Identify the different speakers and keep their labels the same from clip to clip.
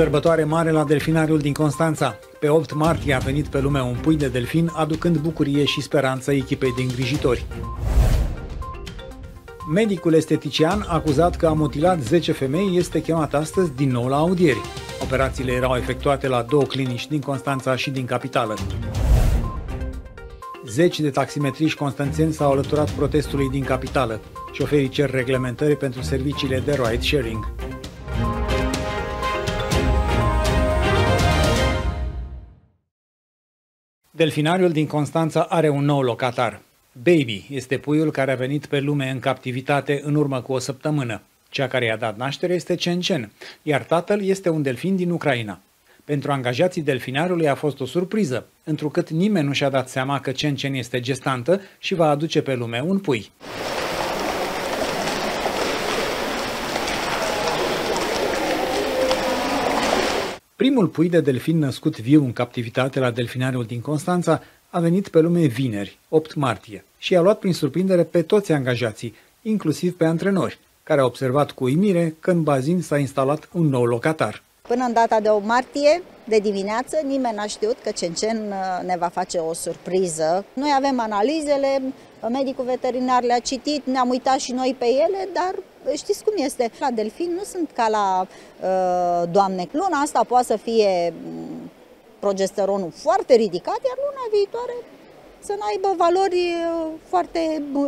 Speaker 1: Sărbătoare mare la delfinariul din Constanța. Pe 8 martie a venit pe lume un pui de delfin, aducând bucurie și speranță echipei de îngrijitori. Medicul estetician acuzat că a mutilat 10 femei este chemat astăzi din nou la audieri. Operațiile erau efectuate la două clinici din Constanța și din capitală. Zeci de taximetriști constanțeni s-au alăturat protestului din capitală. Șoferii cer reglementări pentru serviciile de ride sharing. Delfinariul din Constanța are un nou locatar. Baby este puiul care a venit pe lume în captivitate în urmă cu o săptămână. Cea care i-a dat naștere este Cencen, iar tatăl este un delfin din Ucraina. Pentru angajații delfinarului a fost o surpriză, întrucât nimeni nu și-a dat seama că Cencen este gestantă și va aduce pe lume un pui. Primul pui de delfin născut viu în captivitate la delfinariul din Constanța a venit pe lume vineri, 8 martie, și a luat prin surprindere pe toți angajații, inclusiv pe antrenori, care au observat cu uimire că în bazin s-a instalat un nou locatar. Până în data de 8 martie, de dimineață, nimeni n-a știut că Cencen uh, ne va face o surpriză. Noi avem analizele, medicul veterinar le-a citit, ne-am uitat și noi pe ele, dar știți cum este, la delfin nu sunt ca la uh, doamne. Luna asta poate să fie mm, progesteronul foarte ridicat, iar luna viitoare să nu aibă valori uh, foarte uh,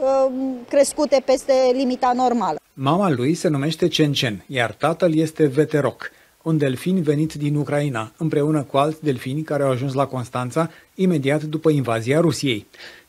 Speaker 1: uh, crescute peste limita normală. Mama lui se numește Cencen, iar tatăl este Veteroc, un delfin venit din Ucraina, împreună cu alți delfini care au ajuns la Constanța imediat după invazia Rusiei.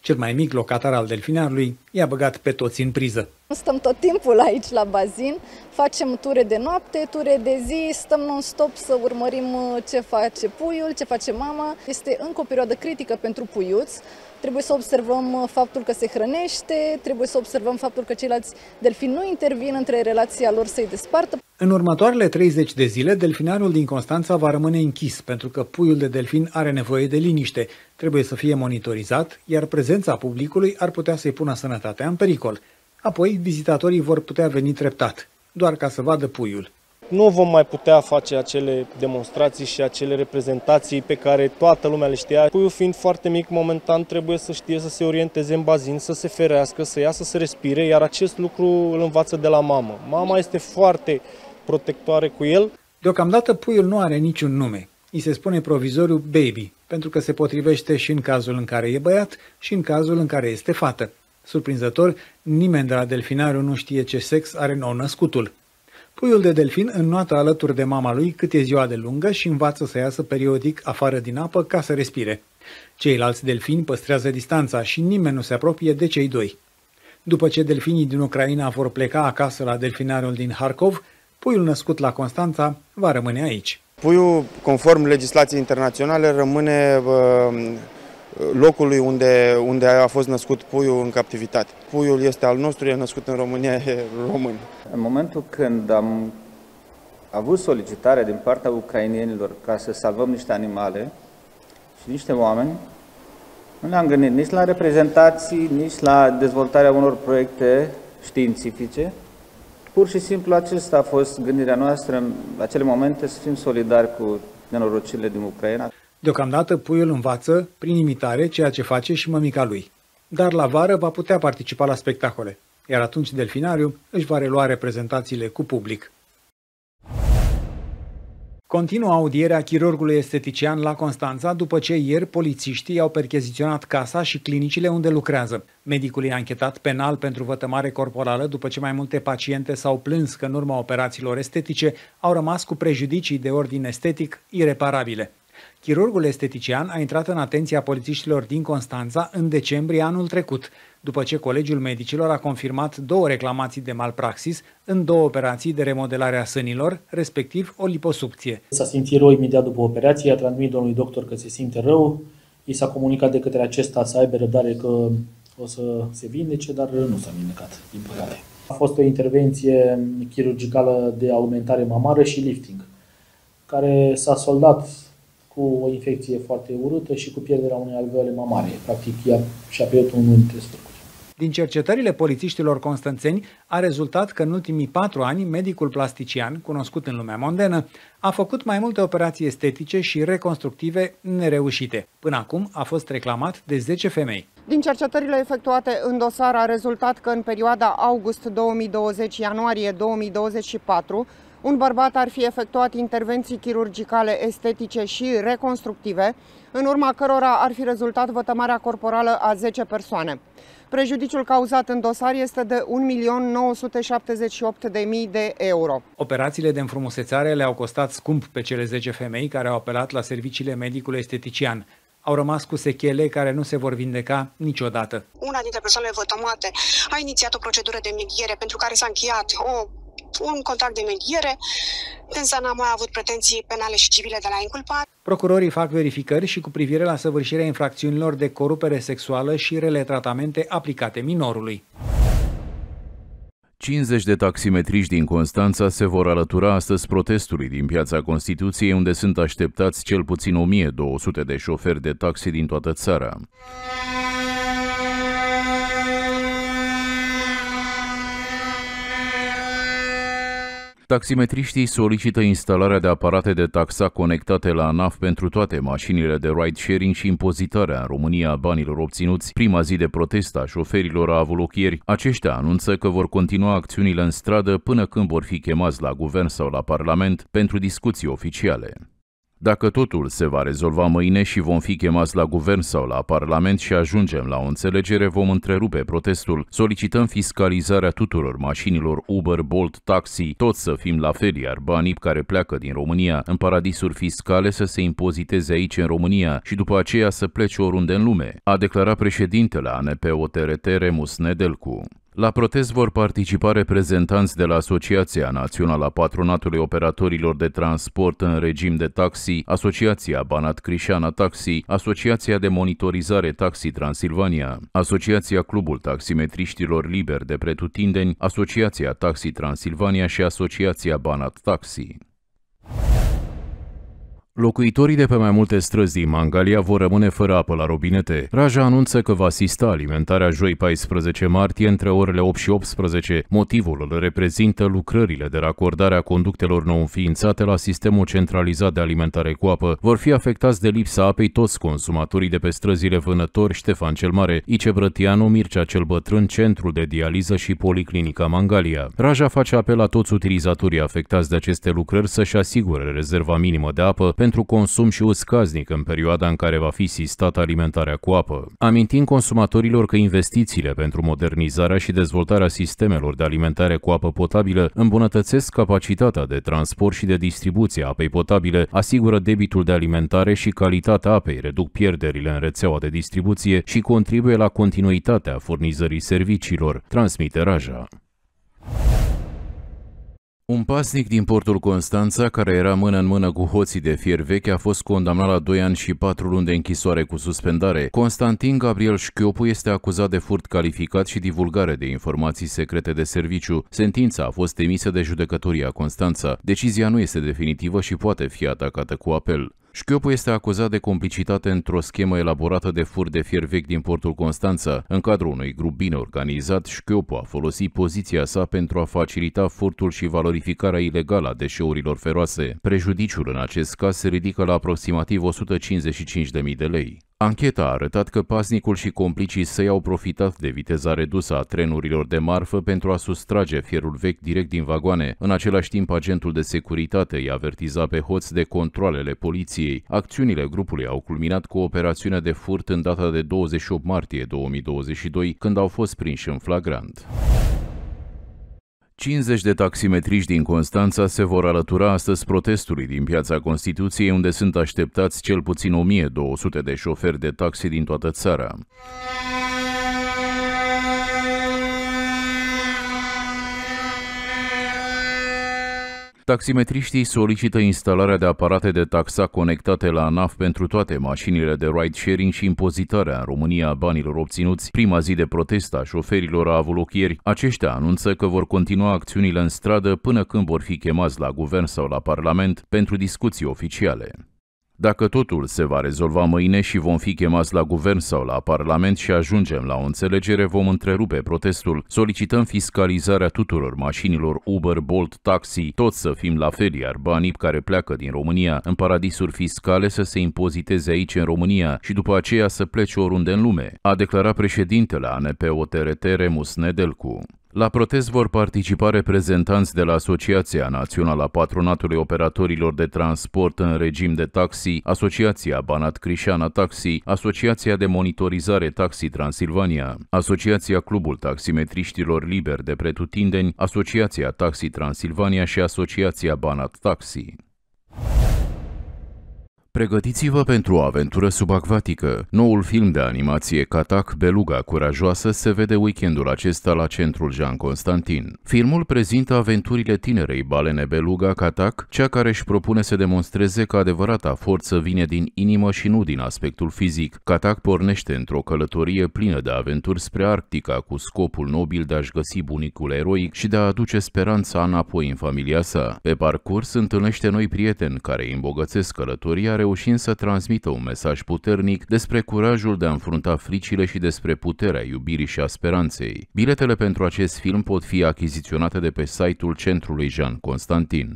Speaker 1: Cel mai mic locatar al delfinarului i-a băgat pe toți în priză.
Speaker 2: Stăm tot timpul aici la bazin, facem ture de noapte, ture de zi, stăm non-stop să urmărim uh, ce face puiul, ce face mama. Este încă o perioadă critică pentru puiuți. Trebuie să observăm uh, faptul că se hrănește, trebuie să observăm faptul că ceilalți delfini nu intervin între relația lor să-i despartă.
Speaker 1: În următoarele 30 de zile, delfinarul din Constanța va rămâne închis, pentru că puiul de delfin are nevoie de liniște, trebuie să fie monitorizat, iar prezența publicului ar putea să-i pună sănătatea în pericol. Apoi, vizitatorii vor putea veni treptat, doar ca să vadă puiul. Nu vom mai putea face acele demonstrații și acele reprezentații pe care toată lumea le știa. Puiul fiind foarte mic, momentan trebuie să știe să se orienteze în bazin, să se ferească, să iasă să respire, iar acest lucru îl învață de la mamă. Mama este foarte protectoare cu el. Deocamdată puiul nu are niciun nume. Îi se spune provizoriu baby, pentru că se potrivește și în cazul în care e băiat și în cazul în care este fată. Surprinzător, nimeni de la delfinariu nu știe ce sex are nou-născutul. Puiul de delfin înnoată alături de mama lui cât e ziua de lungă și învață să iasă periodic afară din apă ca să respire. Ceilalți delfini păstrează distanța și nimeni nu se apropie de cei doi. După ce delfinii din Ucraina vor pleca acasă la delfinariul din Harkov, Puiul născut la Constanța va rămâne aici. Puiul, conform legislației internaționale, rămâne uh, locului unde, unde a fost născut puiul în captivitate. Puiul este al nostru, e născut în România, e român. În momentul când am avut solicitare din partea ucrainienilor ca să salvăm niște animale și niște oameni, nu ne-am gândit nici la reprezentații, nici la dezvoltarea unor proiecte științifice, Pur și simplu acesta a fost gândirea noastră în acele momente să fim solidari cu nenorocirile din Ucraina. Deocamdată puiul învață, prin imitare, ceea ce face și mămica lui. Dar la vară va putea participa la spectacole, iar atunci delfinarium își va relua reprezentațiile cu public. Continuă audierea chirurgului estetician la Constanța după ce ieri polițiștii au percheziționat casa și clinicile unde lucrează. Medicul e anchetat penal pentru vătămare corporală după ce mai multe paciente s-au plâns că în urma operațiilor estetice au rămas cu prejudicii de ordin estetic ireparabile. Chirurgul estetician a intrat în atenția polițiștilor din Constanța în decembrie anul trecut, după ce Colegiul Medicilor a confirmat două reclamații de malpraxis în două operații de remodelare a sânilor, respectiv o liposupție. S-a simțit rău imediat după operație, a transmis domnului doctor că se simte rău, i s-a comunicat de către acesta să aibă răbdare că o să se vindece, dar nu s-a vindecat, din păcate. A fost o intervenție chirurgicală de aumentare mamară și lifting, care s-a soldat cu o infecție foarte urâtă și cu pierderea unei alveole mamare. Practic, ea și-a pierdut unul dintre structuri. Din cercetările polițiștilor constanțeni a rezultat că în ultimii patru ani medicul plastician, cunoscut în lumea mondenă, a făcut mai multe operații estetice și reconstructive nereușite. Până acum a fost reclamat de 10 femei. Din cercetările efectuate în dosar a rezultat că în perioada august 2020-ianuarie 2024, un bărbat ar fi efectuat intervenții chirurgicale estetice și reconstructive, în urma cărora ar fi rezultat vătămarea corporală a 10 persoane. Prejudiciul cauzat în dosar este de 1.978.000 de euro. Operațiile de înfrumusețare le-au costat scump pe cele 10 femei care au apelat la serviciile medicului estetician au rămas cu sechele care nu se vor vindeca niciodată.
Speaker 2: Una dintre persoanele vătămate a inițiat o procedură de mediere pentru care s-a încheiat o un contract de mediere, însă n-a mai avut pretenții penale și civile de la inculpat.
Speaker 1: Procurorii fac verificări și cu privire la săvârșirea infracțiunilor de corupere sexuală și rele tratamente aplicate minorului.
Speaker 2: 50 de taximetriști din Constanța se vor alătura astăzi protestului din piața Constituției, unde sunt așteptați cel puțin 1200 de șoferi de taxi din toată țara. Taximetriștii solicită instalarea de aparate de taxa conectate la ANAF pentru toate mașinile de ride-sharing și impozitarea în România a banilor obținuți. Prima zi de protest a șoferilor a avut loc ieri. Aceștia anunță că vor continua acțiunile în stradă până când vor fi chemați la guvern sau la parlament pentru discuții oficiale. Dacă totul se va rezolva mâine și vom fi chemați la guvern sau la parlament și ajungem la o înțelegere, vom întrerupe protestul. Solicităm fiscalizarea tuturor mașinilor Uber, Bolt, Taxi, toți să fim la fel, iar banii care pleacă din România în paradisuri fiscale să se impoziteze aici în România și după aceea să plece oriunde în lume, a declarat președintele ANP OTRT Remus Nedelcu. La protest vor participa reprezentanți de la Asociația Națională a Patronatului Operatorilor de Transport în regim de taxi, Asociația Banat Crișana Taxi, Asociația de Monitorizare Taxi Transilvania, Asociația Clubul Taximetriștilor Liberi de Pretutindeni, Asociația Taxi Transilvania și Asociația Banat Taxi. Locuitorii de pe mai multe străzi din Mangalia vor rămâne fără apă la robinete. Raja anunță că va asista alimentarea joi 14 martie între orele 8 și 18. Motivul îl reprezintă lucrările de racordare a conductelor nou înființate la sistemul centralizat de alimentare cu apă. Vor fi afectați de lipsa apei toți consumatorii de pe străzile Vânători, Ștefan cel Mare, Ice Brătianu, Mircea cel Bătrân, Centrul de Dializă și Policlinica Mangalia. Raja face apel la toți utilizatorii afectați de aceste lucrări să-și asigure rezerva minimă de apă pentru pentru consum și uscaznic în perioada în care va fi sistată alimentarea cu apă, amintim consumatorilor că investițiile pentru modernizarea și dezvoltarea sistemelor de alimentare cu apă potabilă îmbunătățesc capacitatea de transport și de distribuție a apei potabile, asigură debitul de alimentare și calitatea apei, reduc pierderile în rețeaua de distribuție și contribuie la continuitatea furnizării serviciilor, transmite Raja. Un pasnic din portul Constanța, care era mână în mână cu hoții de fier vechi, a fost condamnat la 2 ani și 4 luni de închisoare cu suspendare. Constantin Gabriel Șchiopu este acuzat de furt calificat și divulgare de informații secrete de serviciu. Sentința a fost emisă de judecătoria Constanța. Decizia nu este definitivă și poate fi atacată cu apel. Șchiopu este acuzat de complicitate într-o schemă elaborată de fur de fier vechi din portul Constanța. În cadrul unui grup bine organizat, Șchiopu a folosit poziția sa pentru a facilita furtul și valorificarea ilegală a deșeurilor feroase. Prejudiciul în acest caz se ridică la aproximativ 155.000 de lei. Ancheta a arătat că pasnicul și complicii săi au profitat de viteza redusă a trenurilor de marfă pentru a sustrage fierul vechi direct din vagoane. În același timp, agentul de securitate i-a avertiza pe hoți de controlele poliției. Acțiunile grupului au culminat cu o operațiune de furt în data de 28 martie 2022, când au fost prinși în flagrant. 50 de taximetriști din Constanța se vor alătura astăzi protestului din Piața Constituției, unde sunt așteptați cel puțin 1200 de șoferi de taxi din toată țara. Taximetriștii solicită instalarea de aparate de taxa conectate la ANAF pentru toate mașinile de ride-sharing și impozitarea în România a banilor obținuți. Prima zi de protest a șoferilor a avut loc ieri. Aceștia anunță că vor continua acțiunile în stradă până când vor fi chemați la guvern sau la parlament pentru discuții oficiale. Dacă totul se va rezolva mâine și vom fi chemați la guvern sau la parlament și ajungem la o înțelegere, vom întrerupe protestul. Solicităm fiscalizarea tuturor mașinilor Uber, Bolt, taxi, toți să fim la fel, iar banii care pleacă din România în paradisuri fiscale să se impoziteze aici în România și după aceea să plece oriunde în lume, a declarat președintele ANP OTRT Remus Nedelcu. La protest vor participa reprezentanți de la Asociația Națională a Patronatului Operatorilor de Transport în regim de taxi, Asociația Banat Crișana Taxi, Asociația de Monitorizare Taxi Transilvania, Asociația Clubul Taximetriștilor Liberi de Pretutindeni, Asociația Taxi Transilvania și Asociația Banat Taxi. Pregătiți-vă pentru o aventură subacvatică. Noul film de animație Catac Beluga Curajoasă se vede weekendul acesta la Centrul Jean Constantin. Filmul prezintă aventurile tinerei balene Beluga Catac, cea care își propune să demonstreze că adevărata forță vine din inimă și nu din aspectul fizic. Catac pornește într-o călătorie plină de aventuri spre Arctica cu scopul nobil de a-și găsi bunicul eroic și de a aduce speranța înapoi în familia sa. Pe parcurs întâlnește noi prieteni care îi îmbogățesc călătoria reușind să transmită un mesaj puternic despre curajul de a înfrunta fricile și despre puterea iubirii și a speranței. Biletele pentru acest film pot fi achiziționate de pe site-ul Centrului Jean Constantin.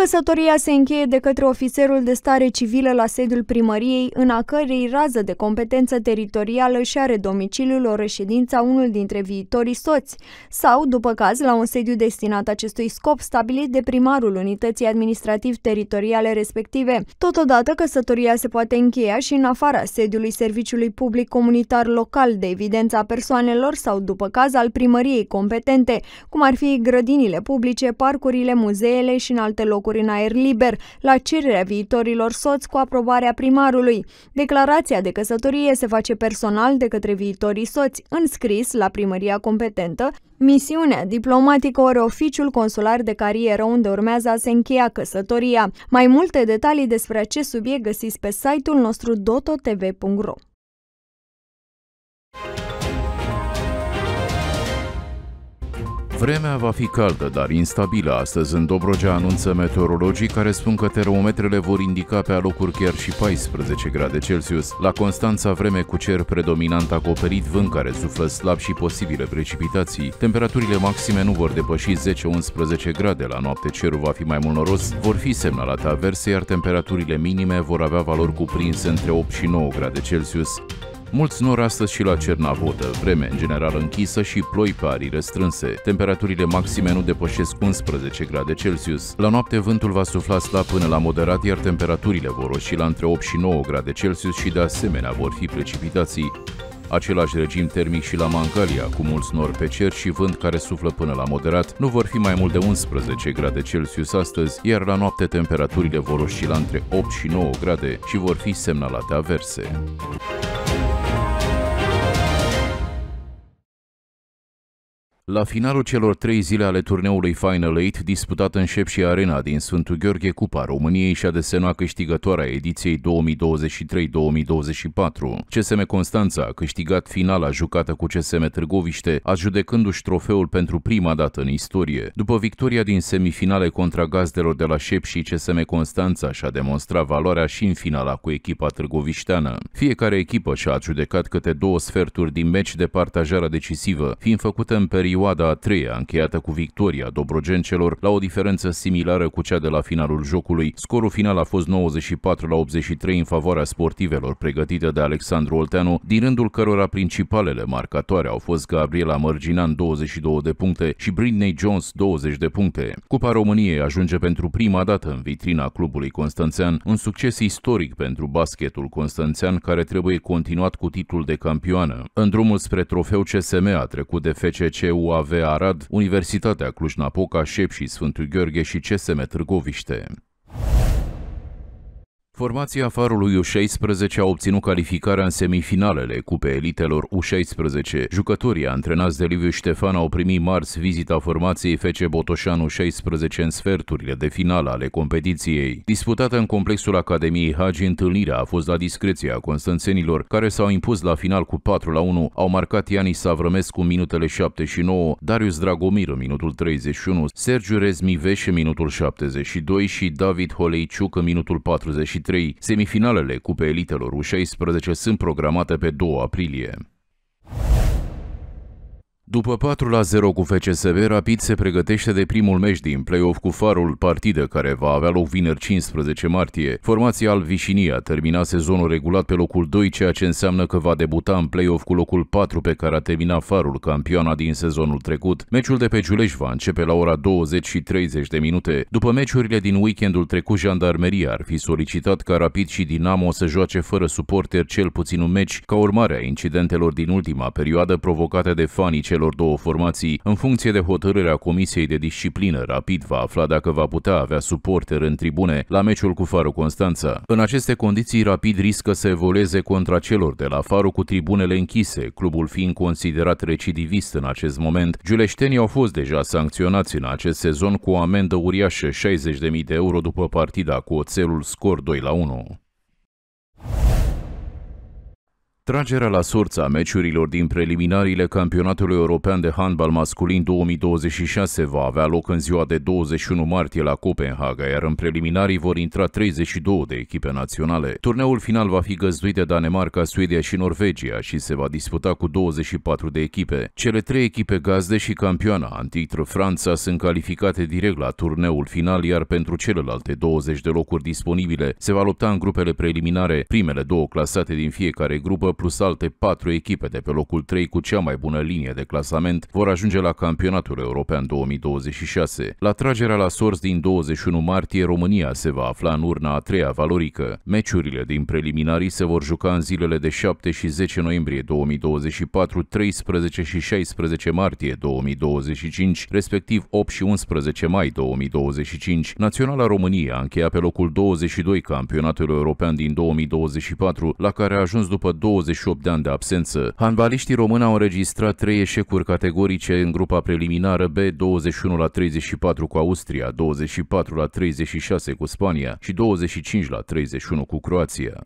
Speaker 1: Căsătoria se încheie de către ofițerul de stare civilă la sediul primăriei, în a cărei rază de competență teritorială și are domiciliul o reședință a unul dintre viitorii soți, sau, după caz, la un sediu destinat acestui scop stabilit de primarul unității administrativ-teritoriale respective. Totodată, căsătoria se poate încheia și în afara sediului Serviciului Public Comunitar Local de evidența persoanelor sau, după caz, al primăriei competente, cum ar fi grădinile publice, parcurile, muzeele și în alte locuri locuri în aer liber, la cererea viitorilor soți cu aprobarea primarului. Declarația de căsătorie se face personal de către viitorii soți, înscris la primăria competentă, misiunea diplomatică ori oficiul consular de carieră unde urmează a se încheia căsătoria. Mai multe detalii despre acest subiect găsiți pe site-ul nostru dototv.ro.
Speaker 2: Vremea va fi caldă, dar instabilă astăzi în Dobrogea, anunță meteorologii care spun că termometrele vor indica pe alocuri chiar și 14 grade Celsius. La Constanța, vreme cu cer predominant acoperit, vânt care suflă slab și posibile precipitații. Temperaturile maxime nu vor depăși 10-11 grade, la noapte cerul va fi mai mult noros, vor fi semnalate averse, iar temperaturile minime vor avea valori cuprinse între 8 și 9 grade Celsius. Mulți nori astăzi și la Cernavodă, vreme în general închisă și ploi pe arii restrânse. Temperaturile maxime nu depășesc 11 grade Celsius. La noapte vântul va sufla slab până la moderat, iar temperaturile vor oscila între 8 și 9 grade Celsius și de asemenea vor fi precipitații. Același regim termic și la Mangalia, cu mulți nori pe cer și vânt care suflă până la moderat, nu vor fi mai mult de 11 grade Celsius astăzi, iar la noapte temperaturile vor oscila între 8 și 9 grade și vor fi semnalate averse. La finalul celor trei zile ale turneului Final Eight, disputat în și Arena din Sfântul Gheorghe Cupa României și-a desenat câștigătoarea ediției 2023-2024. CSM Constanța a câștigat finala jucată cu CSM Târgoviște, ajudecându și trofeul pentru prima dată în istorie. După victoria din semifinale contra gazdelor de la Șep și CSM Constanța și-a demonstrat valoarea și în finala cu echipa târgovișteană. Fiecare echipă și-a adjudecat câte două sferturi din meci de partajarea decisivă, fiind făcută în perioadă perioada a treia, încheiată cu victoria dobrogencelor, la o diferență similară cu cea de la finalul jocului. Scorul final a fost 94 la 83 în favoarea sportivelor pregătite de Alexandru Olteanu, din rândul cărora principalele marcatoare au fost Gabriela Mărginan 22 de puncte și Britney Jones 20 de puncte. Cupa României ajunge pentru prima dată în vitrina clubului Constanțean, un succes istoric pentru basketul Constanțean care trebuie continuat cu titlul de campioană. În drumul spre trofeu CSM a trecut de FCCU UAV Arad, Universitatea Cluj-Napoca, Șep și Sfântul Gheorghe și CSM Târgoviște. Formația Farului U16 a obținut calificarea în semifinalele Cupe Elitelor U16. Jucătorii antrenați de Liviu Ștefan au primit marți vizita formației FC u 16 în sferturile de finală ale competiției. Disputată în complexul Academiei Hagi, întâlnirea a fost la discreția constanțenilor, care s-au impus la final cu 4 la 1. Au marcat Iani Savrămescu în minutele 7 și 9, Darius Dragomir în minutul 31, Sergiu Rezmiveș în minutul 72 și David Holeiciuc în minutul 43. 2023. Semifinalele Cupei Elitelor U16 sunt programate pe 2 aprilie. După 4 la 0 cu FCSB, Rapid se pregătește de primul meci din play-off cu Farul, partidă care va avea loc vineri 15 martie. Formația Vișinia termina sezonul regulat pe locul 2, ceea ce înseamnă că va debuta în play-off cu locul 4 pe care a terminat Farul, campioana din sezonul trecut. Meciul de pe Giuleș va începe la ora 20 și 30 de minute. După meciurile din weekendul trecut, Jandarmeria ar fi solicitat ca Rapid și Dinamo să joace fără suporter cel puțin un meci, ca urmare a incidentelor din ultima perioadă provocate de fanii celor două formații, în funcție de hotărârea Comisiei de Disciplină, rapid va afla dacă va putea avea suporter în tribune la meciul cu Faro Constanța. În aceste condiții, rapid riscă să evolueze contra celor de la Faro cu tribunele închise, clubul fiind considerat recidivist în acest moment. Giuleștenii au fost deja sancționați în acest sezon cu o amendă uriașă 60.000 de euro după partida cu oțelul scor 2 la 1. Tragerea la sorța a meciurilor din preliminariile campionatului european de handbal masculin 2026 va avea loc în ziua de 21 martie la Copenhaga, iar în preliminarii vor intra 32 de echipe naționale. Turneul final va fi găzduit de Danemarca, Suedia și Norvegia și se va disputa cu 24 de echipe. Cele trei echipe gazde și campioana, Antitră Franța, sunt calificate direct la turneul final, iar pentru celelalte 20 de locuri disponibile se va lupta în grupele preliminare. Primele două clasate din fiecare grupă plus alte patru echipe de pe locul 3 cu cea mai bună linie de clasament vor ajunge la campionatul european 2026. La tragerea la sorți din 21 martie, România se va afla în urna a treia valorică. Meciurile din preliminarii se vor juca în zilele de 7 și 10 noiembrie 2024, 13 și 16 martie 2025, respectiv 8 și 11 mai 2025. Naționala României a încheiat pe locul 22 campionatul european din 2024, la care a ajuns după 20 28 de ani de absență. Handbaliștii români au înregistrat trei eșecuri categorice în grupa preliminară B, 21 la 34 cu Austria, 24 la 36 cu Spania și 25 la 31 cu Croația.